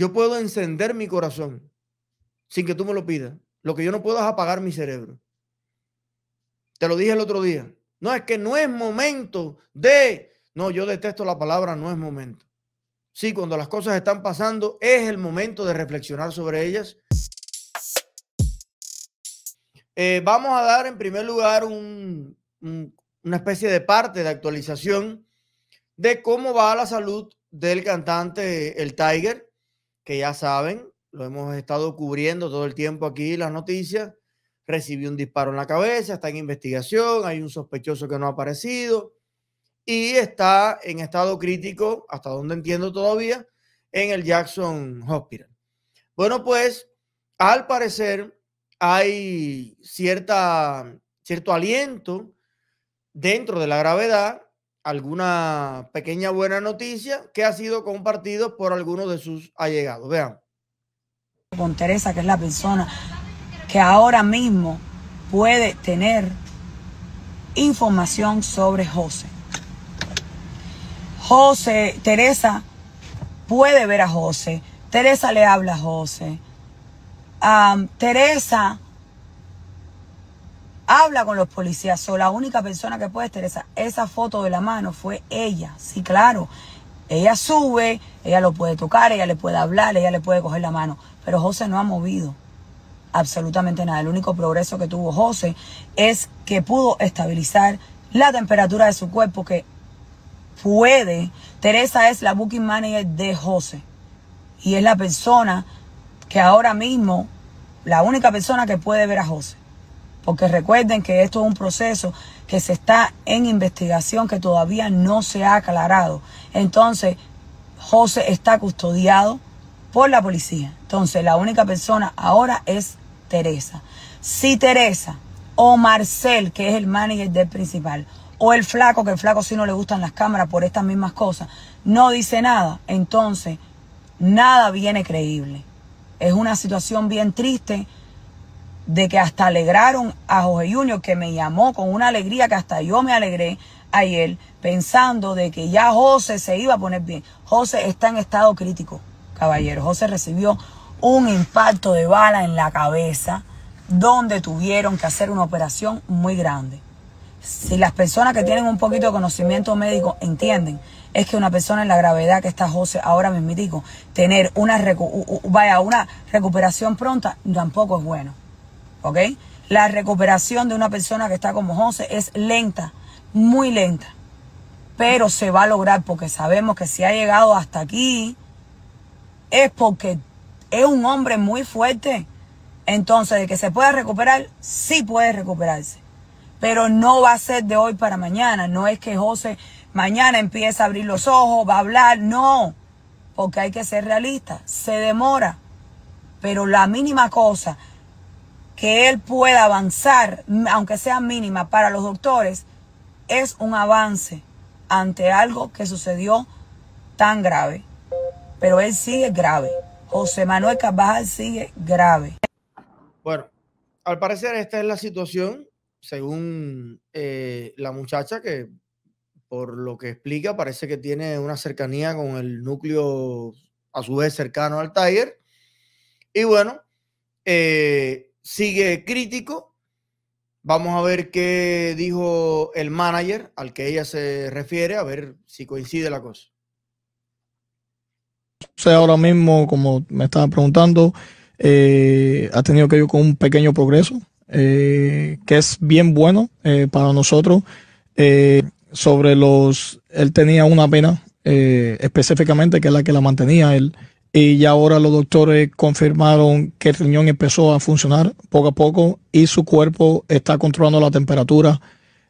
Yo puedo encender mi corazón sin que tú me lo pidas. Lo que yo no puedo es apagar mi cerebro. Te lo dije el otro día. No es que no es momento de... No, yo detesto la palabra no es momento. Sí, cuando las cosas están pasando es el momento de reflexionar sobre ellas. Eh, vamos a dar en primer lugar una especie de parte de actualización de cómo va la salud del cantante El Tiger que ya saben, lo hemos estado cubriendo todo el tiempo aquí las noticias, recibió un disparo en la cabeza, está en investigación, hay un sospechoso que no ha aparecido y está en estado crítico, hasta donde entiendo todavía, en el Jackson Hospital. Bueno, pues al parecer hay cierta, cierto aliento dentro de la gravedad alguna pequeña buena noticia que ha sido compartido por algunos de sus allegados. Vean. Con Teresa, que es la persona que ahora mismo puede tener información sobre José. José, Teresa puede ver a José. Teresa le habla a José. Teresa Habla con los policías. So, la única persona que puede Teresa esa, esa foto de la mano fue ella. Sí, claro. Ella sube, ella lo puede tocar, ella le puede hablar, ella le puede coger la mano. Pero José no ha movido absolutamente nada. El único progreso que tuvo José es que pudo estabilizar la temperatura de su cuerpo, que puede. Teresa es la booking manager de José. Y es la persona que ahora mismo, la única persona que puede ver a José porque recuerden que esto es un proceso que se está en investigación, que todavía no se ha aclarado. Entonces, José está custodiado por la policía. Entonces, la única persona ahora es Teresa. Si Teresa o Marcel, que es el manager del principal, o el flaco, que el flaco sí no le gustan las cámaras por estas mismas cosas, no dice nada, entonces nada viene creíble. Es una situación bien triste de que hasta alegraron a José Junior, que me llamó con una alegría que hasta yo me alegré ayer, pensando de que ya José se iba a poner bien. José está en estado crítico, caballero. José recibió un impacto de bala en la cabeza, donde tuvieron que hacer una operación muy grande. Si las personas que tienen un poquito de conocimiento médico entienden, es que una persona en la gravedad que está José ahora mismo, tener una, vaya, una recuperación pronta tampoco es bueno. ¿ok? La recuperación de una persona que está como José es lenta, muy lenta, pero se va a lograr porque sabemos que si ha llegado hasta aquí es porque es un hombre muy fuerte. Entonces, de que se pueda recuperar, sí puede recuperarse. Pero no va a ser de hoy para mañana. No es que José mañana empieza a abrir los ojos, va a hablar. No, porque hay que ser realista. Se demora. Pero la mínima cosa que él pueda avanzar, aunque sea mínima, para los doctores, es un avance ante algo que sucedió tan grave. Pero él sigue grave. José Manuel Carvajal sigue grave. Bueno, al parecer esta es la situación, según eh, la muchacha, que por lo que explica parece que tiene una cercanía con el núcleo, a su vez cercano al Tiger. Y bueno, eh, sigue crítico. Vamos a ver qué dijo el manager al que ella se refiere, a ver si coincide la cosa. O sea, ahora mismo, como me estaba preguntando, eh, ha tenido que ir con un pequeño progreso, eh, que es bien bueno eh, para nosotros. sobre los, él tenía una pena específicamente, que es la que la mantenía, él y ya ahora los doctores confirmaron que el riñón empezó a funcionar poco a poco y su cuerpo está controlando la temperatura.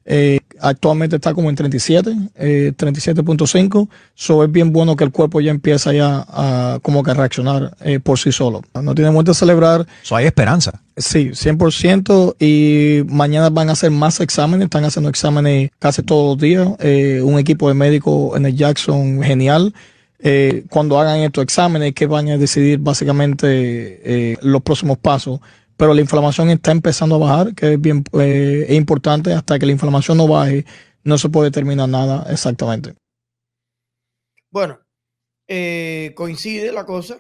Eh, actualmente está como en 37, eh, 37.5, so es bien bueno que el cuerpo ya empieza ya a como que reaccionar eh, por sí solo. No tiene mucho que celebrar. hay esperanza. Sí, 100% y mañana van a hacer más exámenes, están haciendo exámenes casi todos los días, eh, un equipo de médicos en el Jackson genial. Eh, cuando hagan estos exámenes que van a decidir básicamente eh, los próximos pasos. Pero la inflamación está empezando a bajar, que es bien eh, importante. Hasta que la inflamación no baje, no se puede determinar nada exactamente. Bueno, coincide la cosa.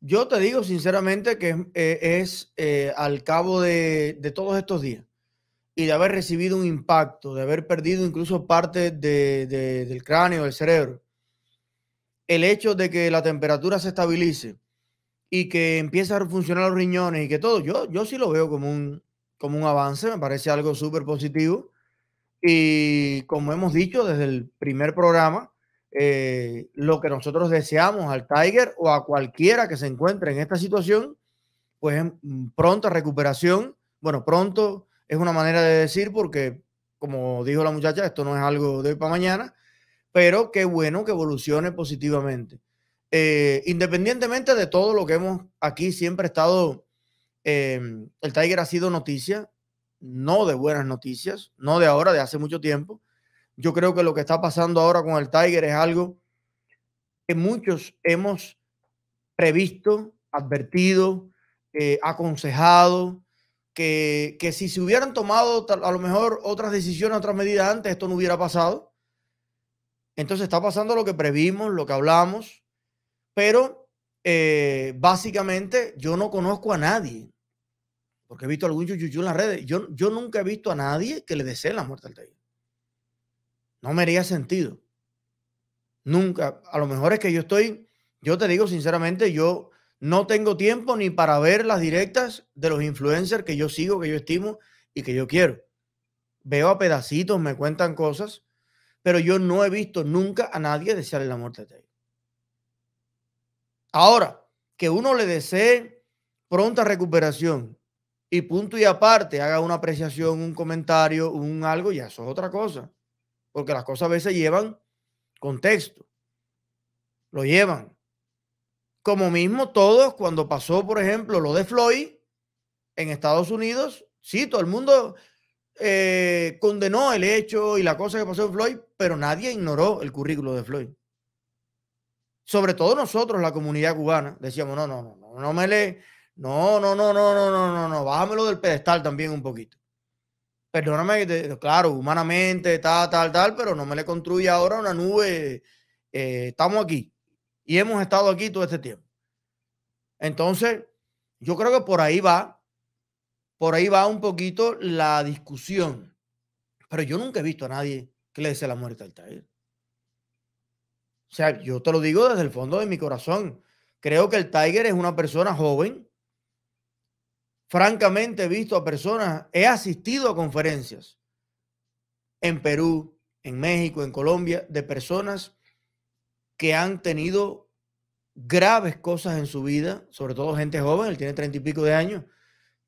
Yo te digo sinceramente que es al cabo de, todos estos días y de haber recibido un impacto, de haber perdido incluso parte del cráneo, del cerebro, el hecho de que la temperatura se estabilice y que empiece a funcionar los riñones y que todo, yo, yo sí lo veo como un, como un avance, me parece algo súper positivo. Y como hemos dicho desde el primer programa, eh, lo que nosotros deseamos al Tiger o a cualquiera que se encuentre en esta situación, pues mm, pronta recuperación. Bueno, pronto es una manera de decir porque, como dijo la muchacha, esto no es algo de hoy para mañana, pero qué bueno que evolucione positivamente. Eh, independientemente de todo lo que hemos aquí siempre estado, em, el Tiger ha sido noticia, no de buenas noticias, no de ahora, de hace mucho tiempo. Yo creo que lo que está pasando ahora con el Tiger es algo que muchos hemos previsto, advertido, eh, aconsejado, que, que si se hubieran tomado a lo mejor otras decisiones, otras medidas antes, esto no hubiera pasado entonces está pasando lo que previmos, lo que hablamos, pero eh, básicamente yo no conozco a nadie, porque he visto algún yuyuyu en las redes, yo, yo nunca he visto a nadie que le desee la muerte al Taylor. No me haría sentido. Nunca. A lo mejor es que yo estoy, yo te digo sinceramente, yo no tengo tiempo ni para ver las directas de los influencers que yo sigo, que yo estimo y que yo quiero. Veo a pedacitos, me cuentan cosas, pero yo no he visto nunca a nadie desearle la muerte a Taylor. Ahora, que uno le desee pronta recuperación y punto y aparte haga una apreciación, un comentario, un algo, ya eso es otra cosa. Porque las cosas a veces llevan contexto. Lo llevan. Como mismo todos, cuando pasó, por ejemplo, lo de Floyd en Estados Unidos, sí, todo el mundo eh, condenó el hecho y la cosa que pasó en Floyd, pero nadie ignoró el currículo de Floyd. Sobre todo nosotros, la comunidad cubana, decíamos, no, no, no, no, no me le, no, no, no, no, no, no, no, no, bájamelo del pedestal también un poquito. Perdóname, claro, humanamente, tal, tal, tal, pero no me le construye ahora una nube. Eh, estamos aquí y hemos estado aquí todo este tiempo. Entonces, yo creo que por ahí va por ahí va un poquito la discusión. Pero yo nunca he visto a nadie que le desee la muerte al Tiger. O sea, yo te lo digo desde el fondo de mi corazón. Creo que el Tiger es una persona joven. Francamente he visto a personas, he asistido a conferencias en Perú, en México, en Colombia, de personas que han tenido graves cosas en su vida, sobre todo gente joven, él tiene treinta y pico de años,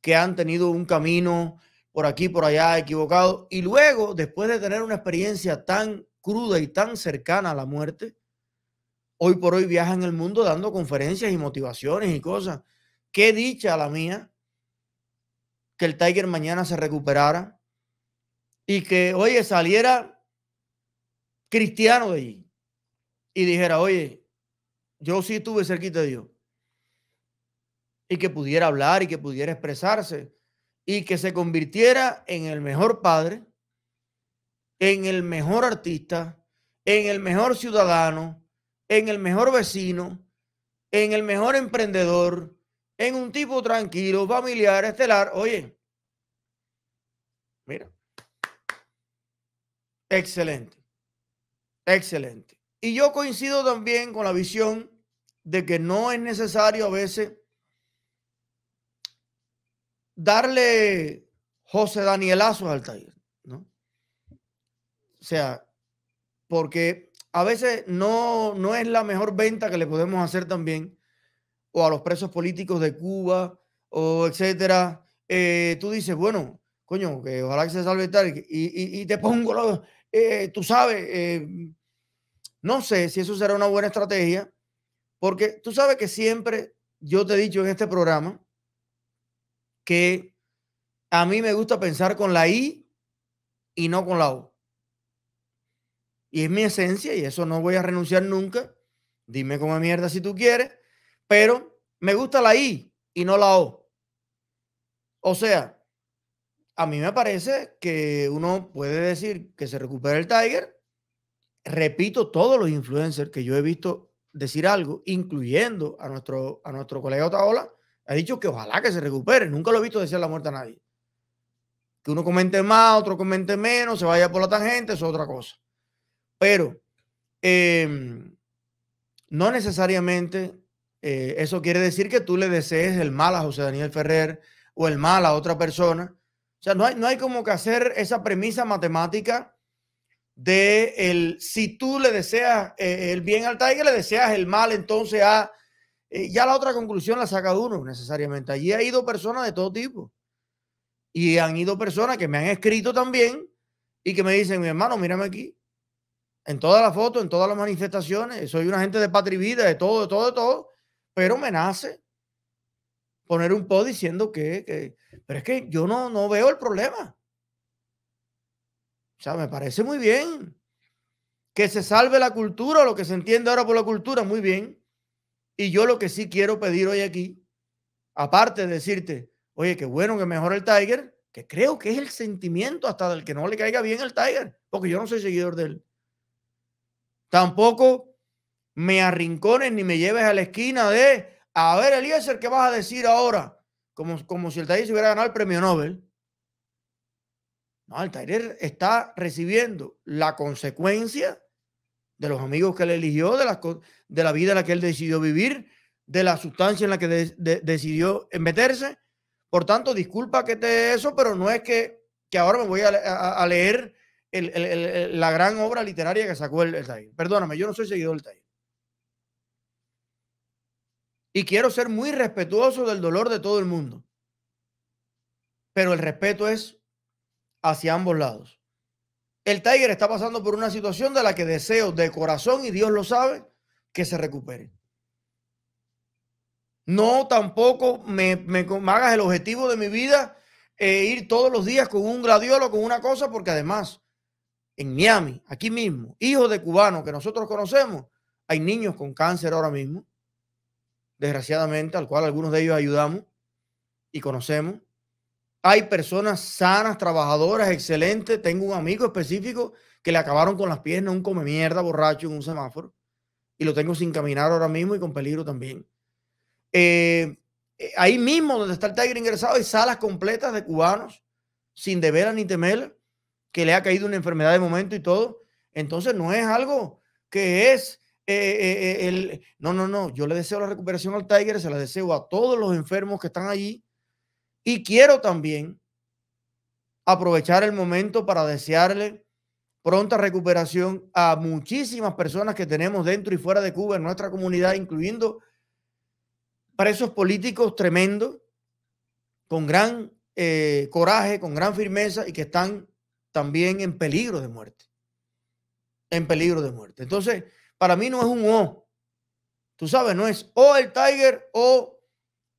que han tenido un camino por aquí, por allá, equivocado. Y luego, después de tener una experiencia tan cruda y tan cercana a la muerte, hoy por hoy viajan en el mundo dando conferencias y motivaciones y cosas. Qué dicha la mía que el Tiger mañana se recuperara y que, oye, saliera cristiano de allí y dijera, oye, yo sí estuve cerquita de Dios y que pudiera hablar y que pudiera expresarse y que se convirtiera en el mejor padre, en el mejor artista, en el mejor ciudadano, en el mejor vecino, en el mejor emprendedor, en un tipo tranquilo, familiar, estelar. Oye, mira. Excelente. Excelente. Y yo coincido también con la visión de que no es necesario a veces darle José Danielazo al taller, ¿no? O sea, porque a veces no, no es la mejor venta que le podemos hacer también, o a los presos políticos de Cuba, o etcétera. Eh, tú dices, bueno, coño, que ojalá que se salve tal, y, y, y te pongo, los... Eh, tú sabes, eh, no sé si eso será una buena estrategia, porque tú sabes que siempre yo te he dicho en este programa, que a mí me gusta pensar con la I y no con la O. Y es mi esencia y eso no voy a renunciar nunca. Dime cómo mierda si tú quieres, pero me gusta la I y no la O. O sea, a mí me parece que uno puede decir que se recupera el Tiger. Repito, todos los influencers que yo he visto decir algo, incluyendo a nuestro, a nuestro colega Otaola, ha dicho que ojalá que se recupere. Nunca lo he visto decir la muerte a nadie. Que uno comente más, otro comente menos, se vaya por la tangente, eso es otra cosa. Pero em, no necesariamente eh, eso quiere decir que tú le desees el mal a José Daniel Ferrer o el mal a otra persona. O sea, no hay, no hay como que hacer esa premisa matemática de el, si tú le deseas eh, el bien al Tiger, le deseas el mal entonces a eh, ya la otra conclusión la saca uno necesariamente. Allí ha ido personas de todo tipo. Y han ido personas que me han escrito también y que me dicen, mi hermano, mírame aquí. En todas las fotos, en todas las manifestaciones, soy una gente de patria vida, de todo, de todo, de todo, pero me nace poner un post diciendo que, pero es que yo no, no veo el problema. O sea, me parece muy bien que se salve la cultura, lo que se entiende ahora por la cultura, muy bien. Y yo lo que sí quiero pedir hoy aquí, aparte de decirte, oye, qué bueno que mejora el Tiger, que creo que es el sentimiento hasta del que no le caiga bien el Tiger, porque yo no soy seguidor de él. Tampoco me arrincones ni me lleves a la esquina de, a ver, Eliezer, ¿qué vas a decir ahora? Como, como si el Tiger se hubiera ganado el premio Nobel. No, el Tiger está recibiendo la consecuencia de los amigos que él eligió, de la, de la vida en la que él decidió vivir, de la sustancia en la que decidió meterse. Por tanto, disculpa que te eso, pero no es que, que ahora me voy a, leer la gran obra literaria que sacó el, Taller. Perdóname, yo no soy seguidor del Taller. Y quiero ser muy respetuoso del dolor de todo el mundo. Pero el respeto es hacia ambos lados. El Tiger está pasando por una situación de la que deseo de corazón, y Dios lo sabe, que se recupere. No tampoco me, me, hagas el objetivo de mi vida eh, ir todos los días con un gladiolo, con una cosa, porque además en Miami, aquí mismo, hijos de cubanos que nosotros conocemos, hay niños con cáncer ahora mismo, desgraciadamente, al cual algunos de ellos ayudamos y conocemos. Hay personas sanas, trabajadoras, excelentes. Tengo un amigo específico que le acabaron con las piernas, un come mierda borracho en un semáforo. Y lo tengo sin caminar ahora mismo y con peligro también. Eh, eh, ahí mismo donde está el Tiger ingresado hay salas completas de cubanos sin a ni temer que le ha caído una enfermedad de momento y todo. Entonces no es algo que es eh, el... No, no, no. Yo le deseo la recuperación al Tiger, se la deseo a todos los enfermos que están allí y quiero también aprovechar el momento para desearle pronta recuperación a muchísimas personas que tenemos dentro y fuera de Cuba, en nuestra comunidad, incluyendo presos políticos tremendos, con gran eh, coraje, con gran firmeza y que están también en peligro de muerte. En peligro de muerte. Entonces, para mí no es un O. Tú sabes, no es o el Tiger o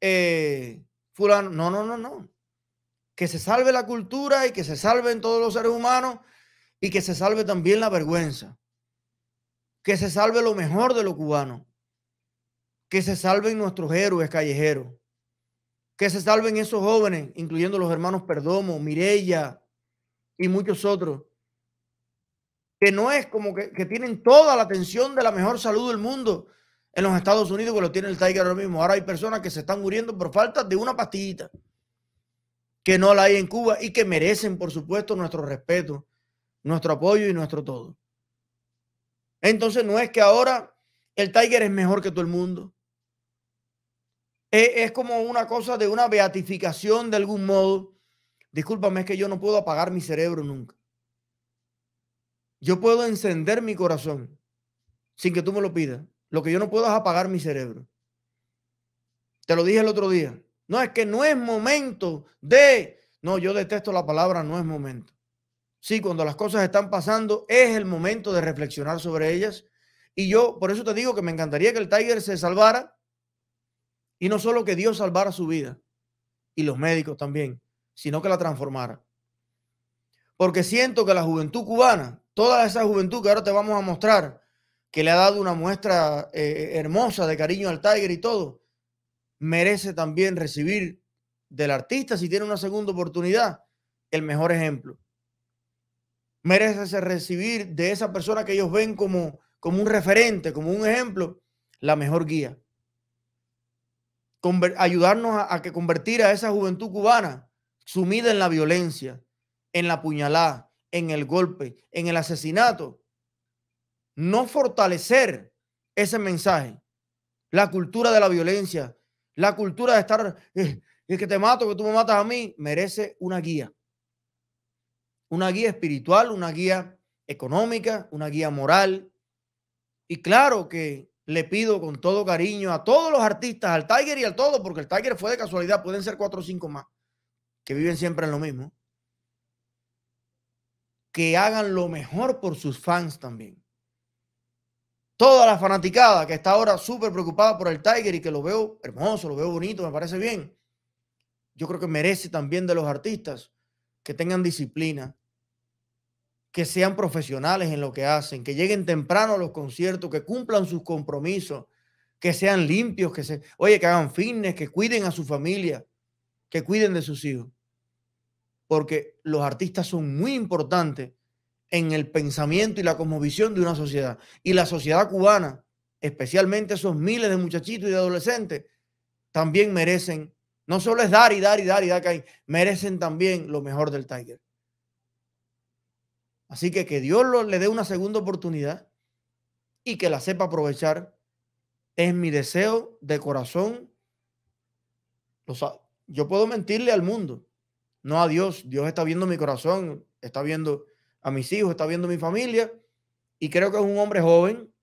eh, no, no, no, no. Que se salve la cultura y que se salven todos los seres humanos y que se salve también la vergüenza. Que se salve lo mejor de los cubanos. Que se salven nuestros héroes callejeros. Que se salven esos jóvenes, incluyendo los hermanos Perdomo, Mirella y muchos otros. Que no es como que tienen toda la atención de la mejor salud del mundo, en los Estados Unidos que lo tiene el Tiger ahora mismo. Ahora hay personas que se están muriendo por falta de una pastillita que no la hay en Cuba y que merecen, por supuesto, nuestro respeto, nuestro apoyo y nuestro todo. Entonces no es que ahora el Tiger es mejor que todo el mundo. Es, es como una cosa de una beatificación de algún modo. Discúlpame, es que yo no puedo apagar mi cerebro nunca. Yo puedo encender mi corazón sin que tú me lo pidas. Lo que yo no puedo es apagar mi cerebro. Te lo dije el otro día. No es que no es momento de... No, yo detesto la palabra no es momento. Sí, cuando las cosas están pasando es el momento de reflexionar sobre ellas. Y yo, por eso te digo que me encantaría que el Tiger se salvara. Y no solo que Dios salvara su vida y los médicos también, sino que la transformara. Porque siento que la juventud cubana, toda esa juventud que ahora te vamos a mostrar, que le ha dado una muestra eh, hermosa de cariño al Tiger y todo, merece también recibir del artista, si tiene una segunda oportunidad, el mejor ejemplo. Merece recibir de esa persona que ellos ven como, como un referente, como un ejemplo, la mejor guía. ayudarnos a, a, que convertir a esa juventud cubana sumida en la violencia, en la puñalada, en el golpe, en el asesinato, no fortalecer ese mensaje, la cultura de la violencia, la cultura de estar, eh, es que te mato, que tú me matas a mí, merece una guía. Una guía espiritual, una guía económica, una guía moral. Y claro que le pido con todo cariño a todos los artistas, al Tiger y al todo, porque el Tiger fue de casualidad, pueden ser cuatro o cinco más, que viven siempre en lo mismo, que hagan lo mejor por sus fans también toda la fanaticada que está ahora súper preocupada por el Tiger y que lo veo hermoso, lo veo bonito, me parece bien. Yo creo que merece también de los artistas que tengan disciplina, que sean profesionales en lo que hacen, que lleguen temprano a los conciertos, que cumplan sus compromisos, que sean limpios, que se, oye, que hagan fitness, que cuiden a su familia, que cuiden de sus hijos. Porque los artistas son muy importantes en el pensamiento y la cosmovisión de una sociedad. Y la sociedad cubana, especialmente esos miles de muchachitos y de adolescentes, también merecen, no solo es dar y dar y dar y dar, que merecen también lo mejor del Tiger. Así que que Dios le dé una segunda oportunidad y que la sepa aprovechar. Es mi deseo de corazón. yo puedo mentirle al mundo, no a Dios. Dios está viendo mi corazón, está viendo a mis hijos, está viendo mi familia y creo que es un hombre joven.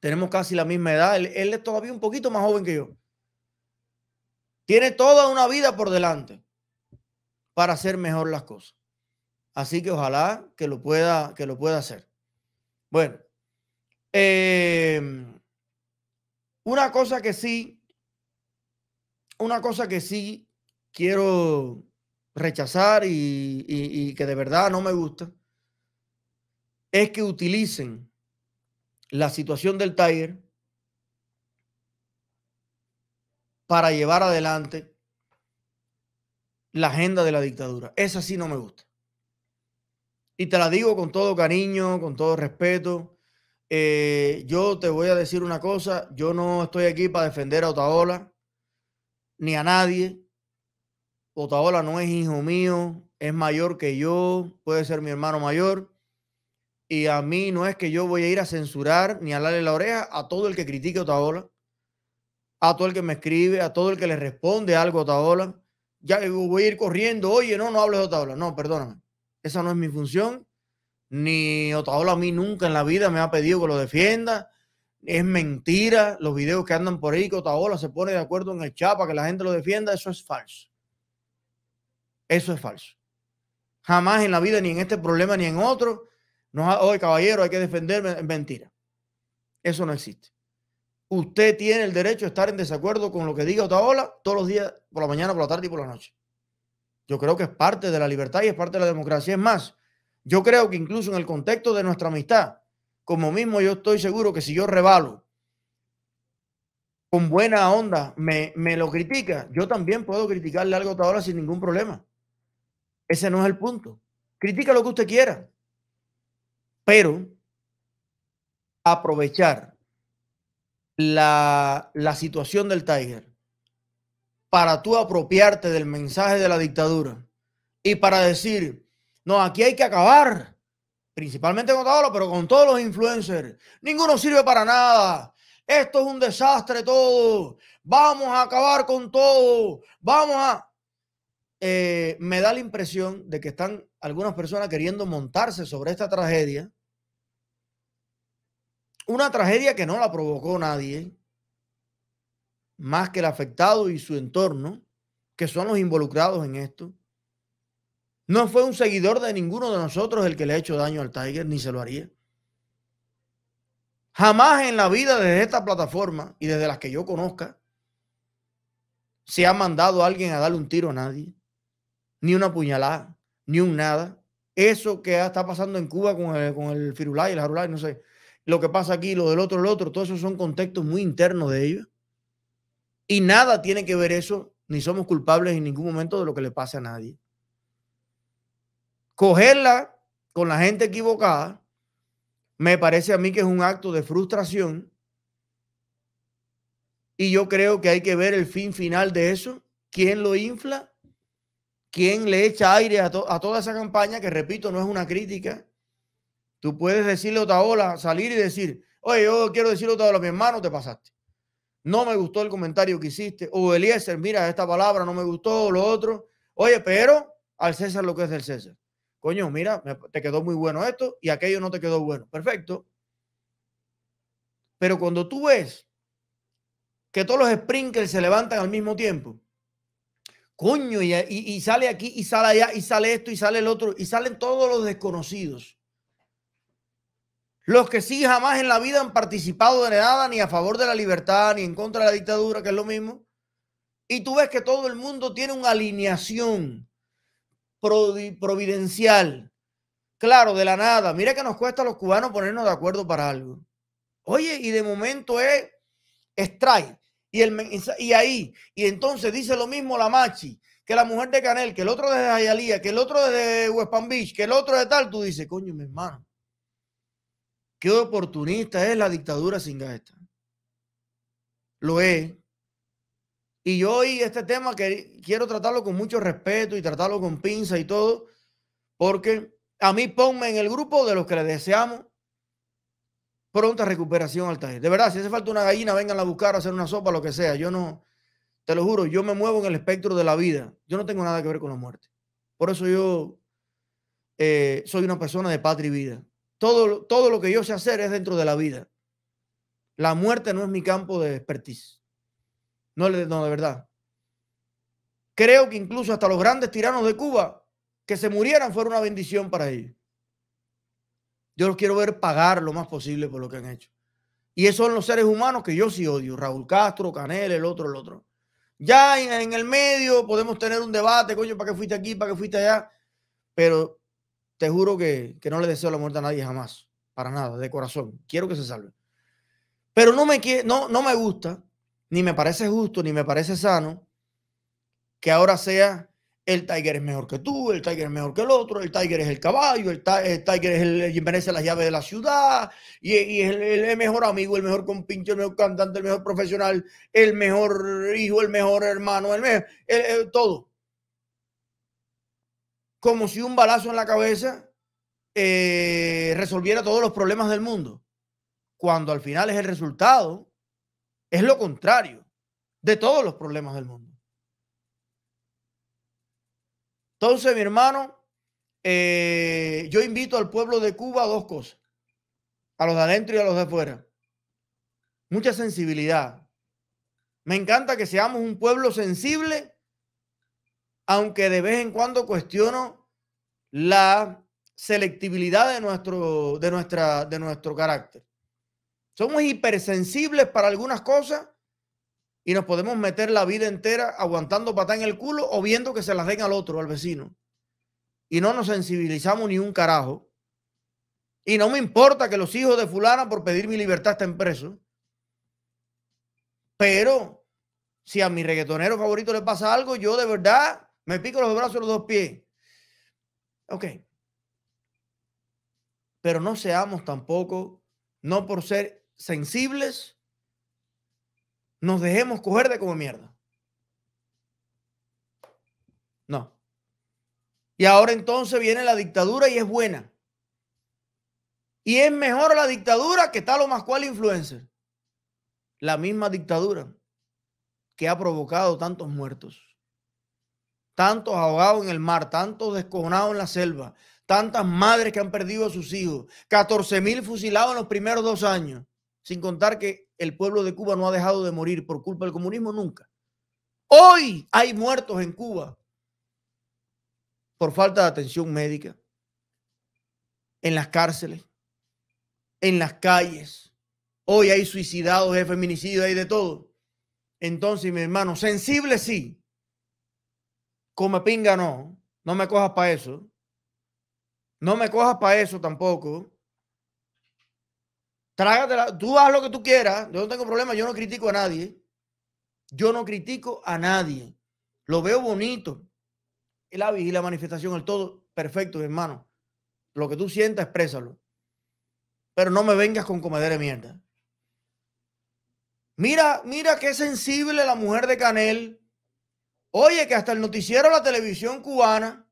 Tenemos casi la misma edad. Él, es todavía un poquito más joven que yo. Tiene toda una vida por delante para hacer mejor las cosas. Así que ojalá que lo pueda, que lo pueda hacer. Bueno, em, una cosa que sí, una cosa que sí quiero rechazar y que de verdad no me gusta es que utilicen la situación del Tiger para llevar adelante la agenda de la dictadura. Esa sí no me gusta. Y te la digo con todo cariño, con todo respeto. Eh, yo te voy a decir una cosa, yo no estoy aquí para defender a Otaola ni a nadie. Otaola no es hijo mío, es mayor que yo, puede ser mi hermano mayor. Y a mí no es que yo voy a ir a censurar ni a darle la oreja a todo el que critique a Otaola, a todo el que me escribe, a todo el que le responde algo a Otaola. Ya voy a ir corriendo, oye, no, no hables de Otaola. No, perdóname. Esa no es mi función. Ni Otaola a mí nunca en la vida me ha pedido que lo defienda. Es mentira los videos que andan por ahí que Otaola se pone de acuerdo en el chat para que la gente lo defienda. Eso es falso. Eso es falso. Jamás en la vida, ni en este problema, ni en otro no, caballero, hay que defenderme. Mentira. Eso no existe. Usted tiene el derecho a estar en desacuerdo con lo que diga Otaola todos los días, por la mañana, por la tarde y por la noche. Yo creo que es parte de la libertad y es parte de la democracia. Es más, yo creo que incluso en el contexto de nuestra amistad, como mismo yo estoy seguro que si yo revalo con buena onda, me, me lo critica, yo también puedo criticarle algo a Otaola sin ningún problema. Ese no es el punto. Critica lo que usted quiera pero aprovechar la, situación del Tiger para tú apropiarte del mensaje de la dictadura y para decir, no, aquí hay que acabar, principalmente con todo, pero con todos los influencers. Ninguno sirve para nada. Esto es un desastre todo. Vamos a acabar con todo. Vamos a... Eh, me da la impresión de que están algunas personas queriendo montarse sobre esta tragedia una tragedia que no la provocó nadie, más que el afectado y su entorno, que son los involucrados en esto. No fue un seguidor de ninguno de nosotros el que le ha hecho daño al Tiger, ni se lo haría. Jamás en la vida desde esta plataforma y desde las que yo conozca, se ha mandado a alguien a darle un tiro a nadie, ni una puñalada, ni un nada. Eso que está pasando en Cuba con el, con el Firulay, el no sé, lo que pasa aquí, lo del otro, lo otro, todos esos son contextos muy internos de ellos. Y nada tiene que ver eso, ni somos culpables en ningún momento de lo que le pase a nadie. Cogerla con la gente equivocada, me parece a mí que es un acto de frustración. Y yo creo que hay que ver el fin final de eso. ¿Quién lo infla? ¿Quién le echa aire a, a toda esa campaña? Que repito, no es una crítica Tú puedes decirle otra ola, salir y decir, oye, yo quiero decirle a Otaola, mi hermano, te pasaste. No me gustó el comentario que hiciste. O Eliezer, mira, esta palabra no me gustó, lo otro. Oye, pero al César lo que es del César. Coño, mira, te quedó muy bueno esto y aquello no te quedó bueno. Perfecto. Pero cuando tú ves que todos los sprinkles se levantan al mismo tiempo, coño, y sale aquí, y sale allá, y sale esto, y sale el otro, y salen todos los desconocidos los que sí jamás en la vida han participado de nada, ni a favor de la libertad, ni en contra de la dictadura, que es lo mismo. Y tú ves que todo el mundo tiene una alineación providencial. Claro, de la nada. Mira que nos cuesta a los cubanos ponernos de acuerdo para algo. Oye, y de momento es strike. Y, ahí, y entonces dice lo mismo la machi, que la mujer de Canel, que el otro de Ayalía, que el otro de West Beach, que el otro de tal, tú dices, coño, mi hermano. Qué oportunista es la dictadura sin gasta. Lo es. Y yo hoy este tema que quiero tratarlo con mucho respeto y tratarlo con pinza y todo, porque a mí ponme en el grupo de los que le deseamos pronta recuperación al taller. De verdad, si hace falta una gallina, vengan a buscar, a hacer una sopa, lo que sea. Yo no, te lo juro, yo me muevo en el espectro de la vida. Yo no tengo nada que ver con la muerte. Por eso yo eh, soy una persona de patria y vida. Todo, lo que yo sé hacer es dentro de la vida. La muerte no es mi campo de expertise. No, no, de verdad. Creo que incluso hasta los grandes tiranos de Cuba que se murieran fuera una bendición para ellos. Yo los quiero ver pagar lo más posible por lo que han hecho. Y esos son los seres humanos que yo sí odio. Raúl Castro, Canel, el otro, el otro. Ya en, en el medio podemos tener un debate, coño, ¿para qué fuiste aquí? ¿Para qué fuiste allá? Pero te juro que, no le deseo la muerte a nadie jamás, para nada, de corazón. Quiero que se salve. Pero no me, no, no me gusta, ni me parece justo, ni me parece sano que ahora sea el Tiger es mejor que tú, el Tiger es mejor que el otro, el Tiger es el caballo, el, Tiger es el que merece las llaves de la ciudad, y, es el, mejor amigo, el mejor compinche, el mejor cantante, el mejor profesional, el mejor hijo, el mejor hermano, el mejor, el, todo como si un balazo en la cabeza eh, resolviera todos los problemas del mundo, cuando al final es el resultado, es lo contrario de todos los problemas del mundo. Entonces, mi hermano, eh, yo invito al pueblo de Cuba a dos cosas, a los de adentro y a los de afuera. Mucha sensibilidad. Me encanta que seamos un pueblo sensible aunque de vez en cuando cuestiono la selectibilidad de nuestro, de nuestra, de nuestro carácter. Somos hipersensibles para algunas cosas y nos podemos meter la vida entera aguantando patada en el culo o viendo que se las den al otro, al vecino. Y no nos sensibilizamos ni un carajo. Y no me importa que los hijos de fulana por pedir mi libertad estén presos. Pero si a mi reggaetonero favorito le pasa algo, yo de verdad me pico los brazos los dos pies. Ok. Pero no seamos tampoco, no por ser sensibles, nos dejemos coger de como mierda. No. Y ahora entonces viene la dictadura y es buena. Y es mejor la dictadura que tal o más cual influencer. La misma dictadura que ha provocado tantos muertos tantos ahogados en el mar, tantos descojonados en la selva, tantas madres que han perdido a sus hijos, 14 mil fusilados en los primeros dos años, sin contar que el pueblo de Cuba no ha dejado de morir por culpa del comunismo nunca. Hoy hay muertos en Cuba por falta de atención médica, en las cárceles, en las calles. Hoy hay suicidados, hay feminicidios, hay de todo. Entonces, mi hermano, sensible sí, Come pinga no, no me cojas para eso. No me cojas para eso tampoco. Trágatela, tú haz lo que tú quieras, yo no tengo problema, yo no critico a nadie. Yo no critico a nadie. Lo veo bonito. El y la manifestación, el todo, perfecto, hermano. Lo que tú sientas, exprésalo. Pero no me vengas con comedera de mierda. Mira, mira qué sensible la mujer de Canel. Oye, que hasta el noticiero de la televisión cubana.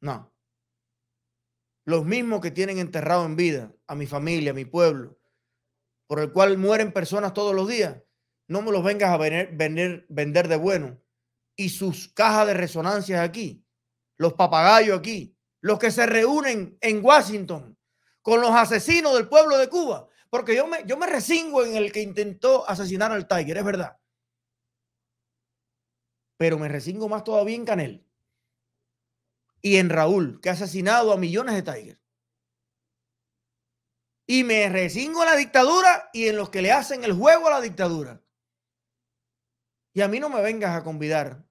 No. Los mismos que tienen enterrado en vida a mi familia, a mi pueblo, por el cual mueren personas todos los días, no me los vengas a vender, vender, de bueno. Y sus cajas de resonancia aquí, los papagayos aquí, los que se reúnen en Washington con los asesinos del pueblo de Cuba. Porque yo me, yo me resingo en el que intentó asesinar al Tiger, es verdad pero me resingo más todavía en Canel y en Raúl, que ha asesinado a millones de Tigers. Y me resingo en la dictadura y en los que le hacen el juego a la dictadura. Y a mí no me vengas a convidar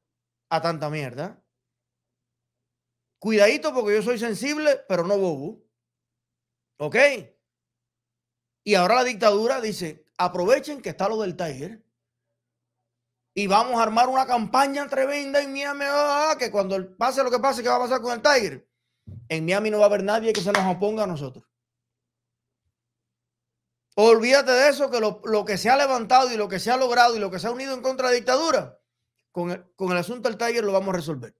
a tanta mierda. Cuidadito porque yo soy sensible, pero no bobo. ¿Ok? Y ahora la dictadura dice, aprovechen que está lo del Tiger y vamos a armar una campaña tremenda en Miami, ah, ah, ah, que cuando pase lo que pase, ¿qué va a pasar con el Tiger? En Miami no va a haber nadie que se nos oponga a nosotros. Olvídate de eso, que lo, que se ha levantado y lo que se ha logrado y lo que se ha unido en contra de la dictadura, con el, asunto del Tiger lo vamos a resolver.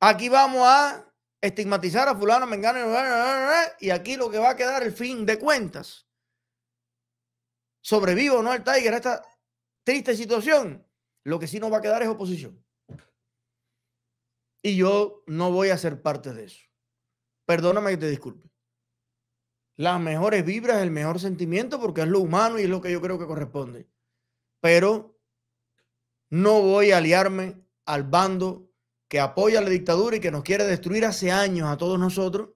Aquí vamos a estigmatizar a fulano, mengano, y aquí lo que va a quedar el fin de cuentas. ¿Sobrevivo no el Tiger a esta triste situación, lo que sí nos va a quedar es oposición. Y yo no voy a ser parte de eso. Perdóname que te disculpe. Las mejores vibras, el mejor sentimiento, porque es lo humano y es lo que yo creo que corresponde. Pero no voy a aliarme al bando que apoya la dictadura y que nos quiere destruir hace años a todos nosotros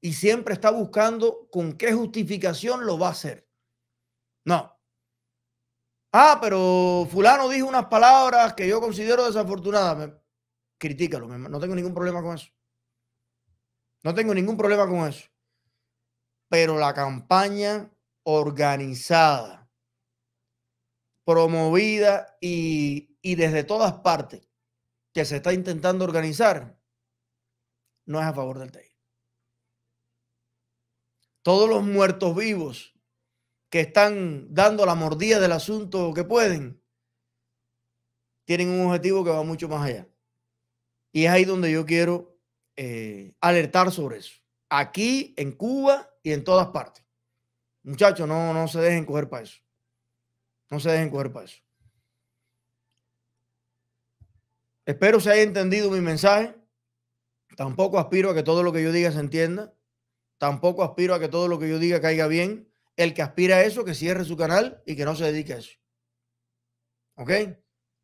y siempre está buscando con qué justificación lo va a hacer. No, Ah, pero fulano dijo unas palabras que yo considero desafortunadas. Critícalo, no tengo ningún problema con eso. No tengo ningún problema con eso. Pero la campaña organizada, promovida y, desde todas partes que se está intentando organizar, no es a favor del TEI. Todos los muertos vivos que están dando la mordida del asunto que pueden, tienen un objetivo que va mucho más allá. Y es ahí donde yo quiero eh, alertar sobre eso. Aquí, en Cuba y en todas partes. Muchachos, no, no se dejen coger para eso. No se dejen coger para eso. Espero se haya entendido mi mensaje. Tampoco aspiro a que todo lo que yo diga se entienda. Tampoco aspiro a que todo lo que yo diga caiga bien. El que aspira a eso, que cierre su canal y que no se dedique a eso. ¿Ok?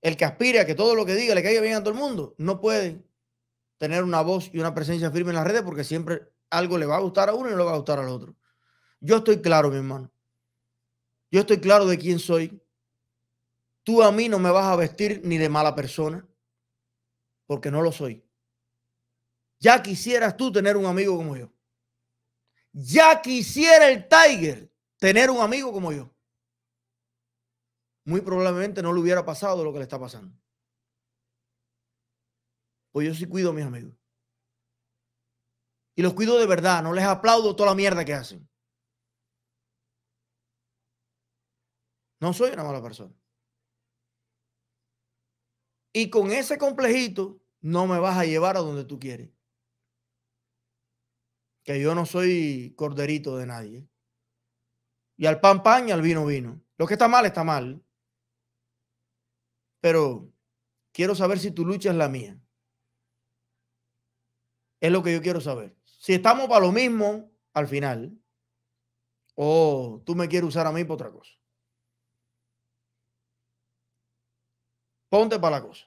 El que aspira a que todo lo que diga le caiga bien a todo el mundo, no puede tener una voz y una presencia firme en las redes porque siempre algo le va a gustar a uno y no le va a gustar al otro. Yo estoy claro, mi hermano. Yo estoy claro de quién soy. Tú a mí no me vas a vestir ni de mala persona porque no lo soy. Ya quisieras tú tener un amigo como yo. Ya quisiera el Tiger tener un amigo como yo. Muy probablemente no le hubiera pasado lo que le está pasando. Pues yo sí cuido a mis amigos. Y los cuido de verdad, no les aplaudo toda la mierda que hacen. No soy una mala persona. Y con ese complejito no me vas a llevar a donde tú quieres. Que yo no soy corderito de nadie. Y al pan, pan y al vino, vino. Lo que está mal, está mal. Pero quiero saber si tu lucha es la mía. Es lo que yo quiero saber. Si estamos para lo mismo al final, o tú me quieres usar a mí para otra cosa. Ponte para la cosa.